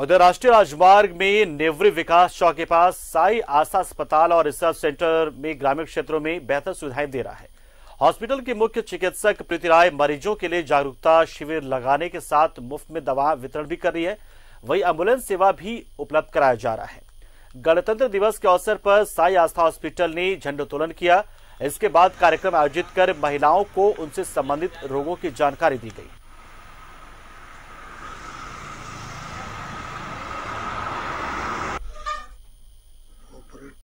उधर राष्ट्रीय राजमार्ग में नेवरी विकास चौक के पास साई आशा अस्पताल और रिसर्च सेंटर में ग्रामीण क्षेत्रों में बेहतर सुविधाएं दे रहा है हॉस्पिटल के मुख्य चिकित्सक प्रीति राय मरीजों के लिए जागरूकता शिविर लगाने के साथ मुफ्त में दवा वितरण भी कर रही है वही एम्बुलेंस सेवा भी उपलब्ध कराया जा रहा है गणतंत्र दिवस के अवसर पर साई आस्था हॉस्पिटल ने झंडोत्तोलन किया इसके बाद कार्यक्रम आयोजित कर महिलाओं को उनसे संबंधित रोगों की जानकारी दी गई